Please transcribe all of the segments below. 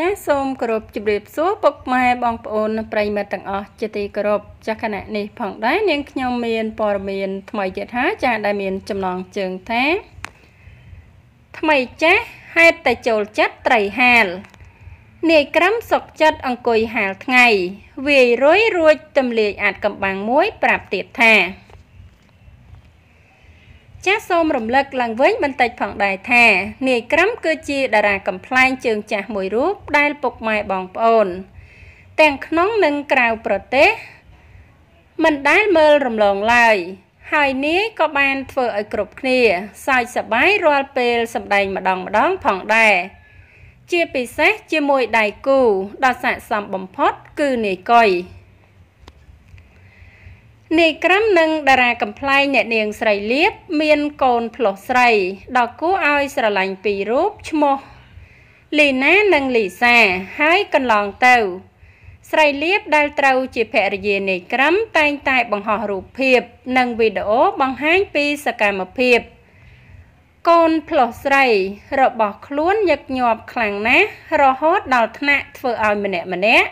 ចាសសូមគោរពជម្រាបសួរពុកម៉ែបងប្អូនប្រិយមិត្តទាំងអស់ជាទីគោរពចាសខណៈនេះផងដែរនាងខ្ញុំមានព័ត៌មានថ្មីទៀតហើយចាសដែលមាន ចំណងជើងថា ថ្មីចាស់ហេតុតែចូលចិត្តត្រីហាលនាយក្រំសុកចិត្តអង្គុយហាលថ្ងៃ វាយរុយរួចទម្លាយអាចកំបាំងមួយប្រាប់ទៀតថាចាស់សូមរំលឹកឡើងវិញបន្តិចផងដែរថានាយក្រឹមគឺជាតារាកំ pl ែងជើងចាស់មួយរូបដែលពុកម៉ែបងប្អូនទាំងក្នុងនិងក្រៅប្រទេស មិនដែលមើលរំលងឡើយហើយនាយក៏បានធ្វើឲ្យគ្រប់គ្នាសើចសប្បាយរាល់ពេល សម្ដែងម្ដងម្ដងផងដែរជាពិសេសជាមួយដៃគូដ៏ស័ក្តិសមបំផុតគឺនាយកុយនាយក្រឹមនិងតារាកំ pl ែងអ្នកនាងស្រីលៀបមានកូនផ្លោះស្រីដ៏គួរឲ្យស្រឡាញ់ពីររូបឈ្មោះលីណានិងលីសាហើយកន្លងទៅស្រីលៀបដែលត្រូវជាភរិយានៃក្រឹមតែងតែបង្ហោះរូបភាព និងវីដេអូបង្ហាញពីសកម្មភាព កូនផ្លោះស្រីរបស់ខ្លួនញឹកញាប់ខ្លាំងណាស់រហូតដល់ថ្នាក់ធ្វើឲ្យម្នាក់ម្នាក់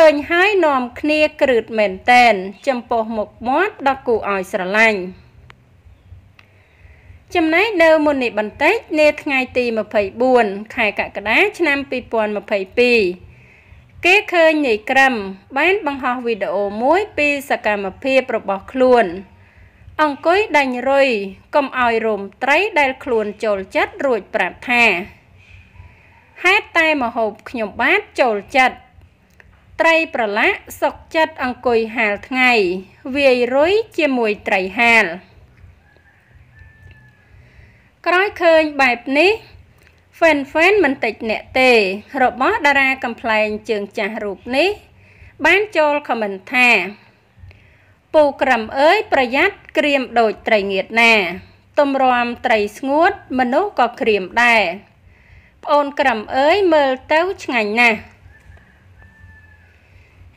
ឃើញហើយនាំគ្នាក្រឹតមែនតែន ចំពោះមុខមាត់ដ៏គួរឲ្យស្រឡាញ់ចំណែកនៅមុននេះបន្តិចនាថ្ងៃទី24ខែកក្កដាឆ្នាំ2022គេឃើញនាយក្រឹមបានបង្ហោះវីដេអូមួយពីសកម្មភាពរបស់ខ្លួន អង្គុយដាញ់រុយកុំឲ្យរោមត្រីដែលខ្លួនចូលចិត្តរួចប្រាប់ថាហេតុតែមហូបខ្ញុំបាទចូលចិត្តត្រីប្រឡាក់សុកចិត្តអង្គុយហាលថ្ងៃ វាយរុយជាមួយត្រីហាល ក្រោយឃើញបែបនេះ Fan Fan មិនតិចអ្នកទេ របស់តារាកំ pl ែងជើងចាស់រូបនេះ បានចូល comment ថា ពូក្រឹមអើយ ប្រយ័ត្នក្រៀមដូចត្រីងៀតណាទំរាំត្រីស្ងួតមនុស្សក៏ក្រៀមដែរប្អូនក្រឹមអើយមើលទៅឆ្ងាញ់ណាស់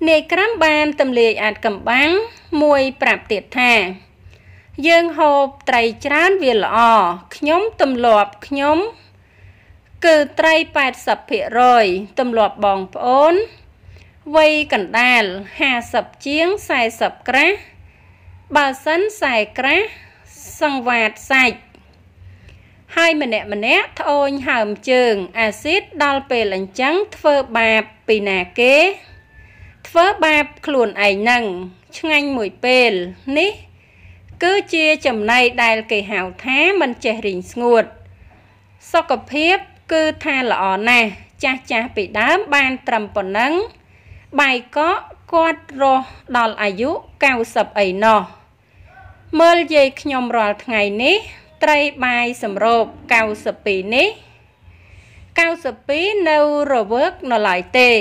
នាយក្រាំបានទម្លាយអាចកំបាំងមួយប្រាប់ទៀតថា យើងហូបត្រីច្រើនវាល្អខ្ញុំទម្លាប់ខ្ញុំ គឺត្រី80%ទម្លាប់បងប្អូនវ័យកណ្ដាល50ជាង40ក្រាស់បើសិនខ្សែក្រាស់សង្វាតសាច់ហើយម្នាក់ម្នាក់ត្អូញហើមជើងអាស៊ីតដល់ពេលអញ្ចឹងធ្វើបាបពីណាគេធ្វើបាបខ្លួនឯងនឹងឆ្ងាញ់មួយពេលនេះ គឺជាចំណៃដែលគេហៅថាមិនចេះរីងស្ងួត សុខភាពគឺថាល្អណាស់ចាស់ចាស់ពីដើមបានត្រឹមប៉ុណ្ណឹងបាយកកគាត់រស់ដល់អាយុ90អីណោះមើលយាយខ្ញុំរាល់ថ្ងៃនេះ ត្រីបាយសម្រូប92នេះ92នៅរវើកនៅឡើយទេ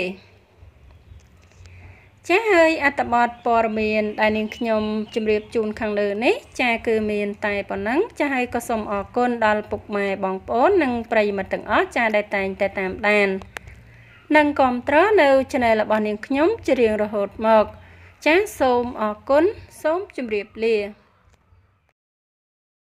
ចាហើយអត្តបទព័ត៌មានដែលនាងខ្ញុំ ជម្រាបជូនខាងលើនេះចាគឺមានតែប៉ុណ្ណឹងចាហើយក៏សូមអរគុណដល់ពុកម៉ែបងប្អូននិងប្រិយមិត្តទាំងអស់ចាដែលតែងតែតាមដាននិងគ្រប់គ្រងនៅ channel របស់នាងខ្ញុំជារៀងរហូតមក ចាសូមអរគុណសូមជម្រាបលា